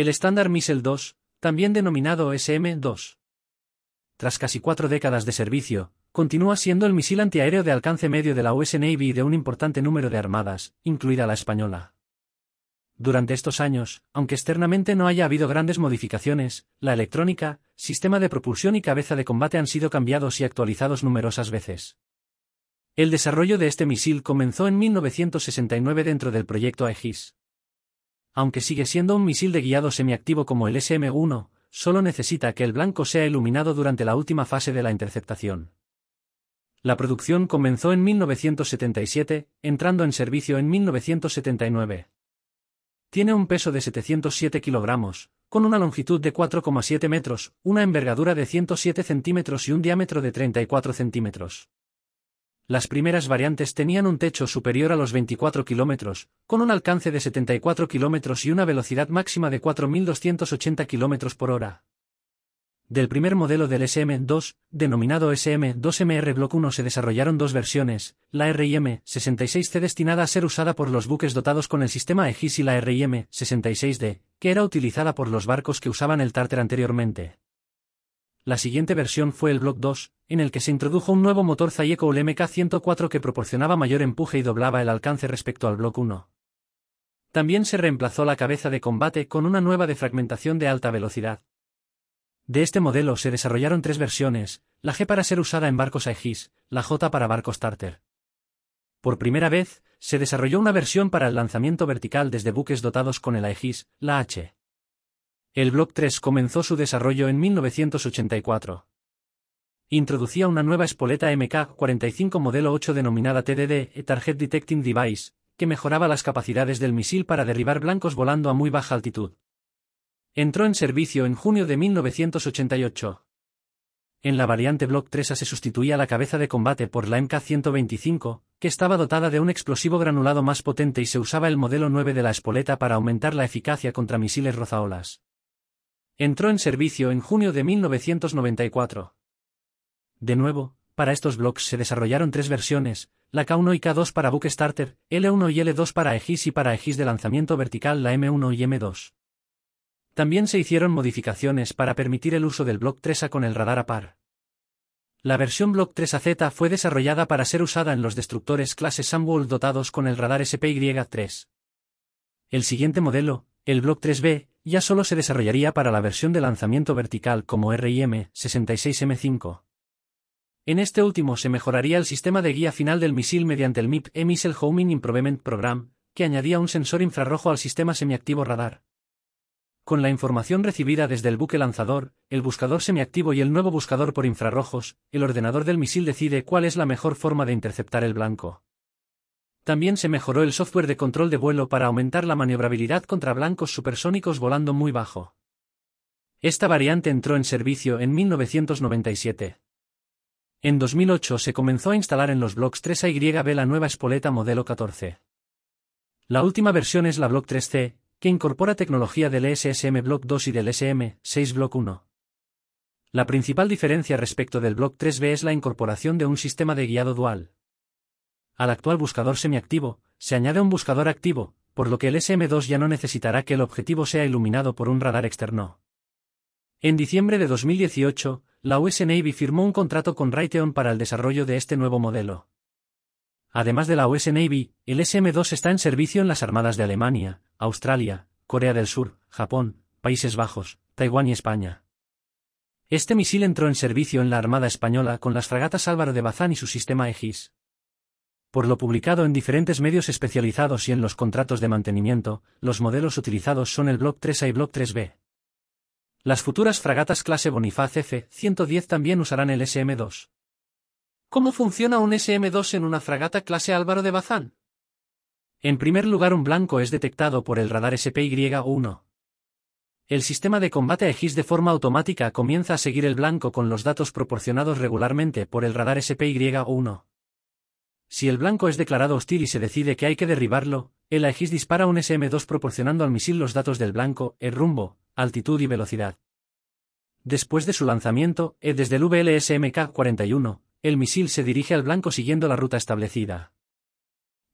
El estándar Missile 2, también denominado SM-2. Tras casi cuatro décadas de servicio, continúa siendo el misil antiaéreo de alcance medio de la US Navy y de un importante número de armadas, incluida la española. Durante estos años, aunque externamente no haya habido grandes modificaciones, la electrónica, sistema de propulsión y cabeza de combate han sido cambiados y actualizados numerosas veces. El desarrollo de este misil comenzó en 1969 dentro del proyecto Aegis. Aunque sigue siendo un misil de guiado semiactivo como el SM-1, solo necesita que el blanco sea iluminado durante la última fase de la interceptación. La producción comenzó en 1977, entrando en servicio en 1979. Tiene un peso de 707 kilogramos, con una longitud de 4,7 metros, una envergadura de 107 centímetros y un diámetro de 34 centímetros las primeras variantes tenían un techo superior a los 24 kilómetros, con un alcance de 74 kilómetros y una velocidad máxima de 4.280 kilómetros por hora. Del primer modelo del SM2, denominado SM2MR Block 1 se desarrollaron dos versiones, la RIM-66C destinada a ser usada por los buques dotados con el sistema EGIS y la RIM-66D, que era utilizada por los barcos que usaban el Tartar anteriormente. La siguiente versión fue el Block 2, en el que se introdujo un nuevo motor Zayeco mk 104 que proporcionaba mayor empuje y doblaba el alcance respecto al Block 1. También se reemplazó la cabeza de combate con una nueva de fragmentación de alta velocidad. De este modelo se desarrollaron tres versiones, la G para ser usada en barcos Aegis, la J para barcos Starter. Por primera vez, se desarrolló una versión para el lanzamiento vertical desde buques dotados con el Aegis, la H. El Block 3 comenzó su desarrollo en 1984 introducía una nueva espoleta MK-45 modelo 8 denominada TDD, e Target Detecting Device, que mejoraba las capacidades del misil para derribar blancos volando a muy baja altitud. Entró en servicio en junio de 1988. En la variante Block 3 se sustituía la cabeza de combate por la MK-125, que estaba dotada de un explosivo granulado más potente y se usaba el modelo 9 de la espoleta para aumentar la eficacia contra misiles rozaolas. Entró en servicio en junio de 1994. De nuevo, para estos bloques se desarrollaron tres versiones, la K1 y K2 para Book starter, L1 y L2 para EGIS y para EGIS de lanzamiento vertical la M1 y M2. También se hicieron modificaciones para permitir el uso del Block 3A con el radar a par. La versión Block 3AZ fue desarrollada para ser usada en los destructores clase Sunwall dotados con el radar SPY-3. El siguiente modelo, el Block 3B, ya solo se desarrollaría para la versión de lanzamiento vertical como RIM-66M5. En este último se mejoraría el sistema de guía final del misil mediante el MIP e Missile Homing Improvement Program, que añadía un sensor infrarrojo al sistema semiactivo radar. Con la información recibida desde el buque lanzador, el buscador semiactivo y el nuevo buscador por infrarrojos, el ordenador del misil decide cuál es la mejor forma de interceptar el blanco. También se mejoró el software de control de vuelo para aumentar la maniobrabilidad contra blancos supersónicos volando muy bajo. Esta variante entró en servicio en 1997. En 2008 se comenzó a instalar en los blocks 3 a y 3b la nueva espoleta modelo 14. La última versión es la Block 3C, que incorpora tecnología del e SSM Block 2 y del e SM6 Block 1. La principal diferencia respecto del Block 3B es la incorporación de un sistema de guiado dual. Al actual buscador semiactivo, se añade un buscador activo, por lo que el e SM2 ya no necesitará que el objetivo sea iluminado por un radar externo. En diciembre de 2018, la US Navy firmó un contrato con Raytheon para el desarrollo de este nuevo modelo. Además de la US Navy, el SM-2 está en servicio en las armadas de Alemania, Australia, Corea del Sur, Japón, Países Bajos, Taiwán y España. Este misil entró en servicio en la Armada Española con las fragatas Álvaro de Bazán y su sistema EGIS. Por lo publicado en diferentes medios especializados y en los contratos de mantenimiento, los modelos utilizados son el Block 3A y Block 3B. Las futuras fragatas clase Bonifaz F-110 también usarán el SM-2. ¿Cómo funciona un SM-2 en una fragata clase Álvaro de Bazán? En primer lugar, un blanco es detectado por el radar SPY-1. El sistema de combate Aegis de forma automática comienza a seguir el blanco con los datos proporcionados regularmente por el radar SPY-1. Si el blanco es declarado hostil y se decide que hay que derribarlo, el Aegis dispara un SM-2 proporcionando al misil los datos del blanco, el rumbo, altitud y velocidad. Después de su lanzamiento, desde el vlsmk 41 el misil se dirige al blanco siguiendo la ruta establecida.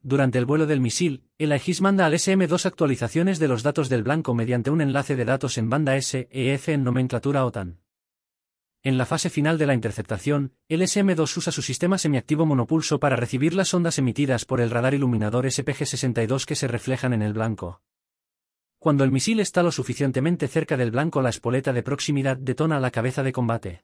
Durante el vuelo del misil, el Aegis manda al SM-2 actualizaciones de los datos del blanco mediante un enlace de datos en banda SEF en nomenclatura OTAN. En la fase final de la interceptación, el SM-2 usa su sistema semiactivo monopulso para recibir las ondas emitidas por el radar iluminador SPG-62 que se reflejan en el blanco. Cuando el misil está lo suficientemente cerca del blanco la espoleta de proximidad detona la cabeza de combate.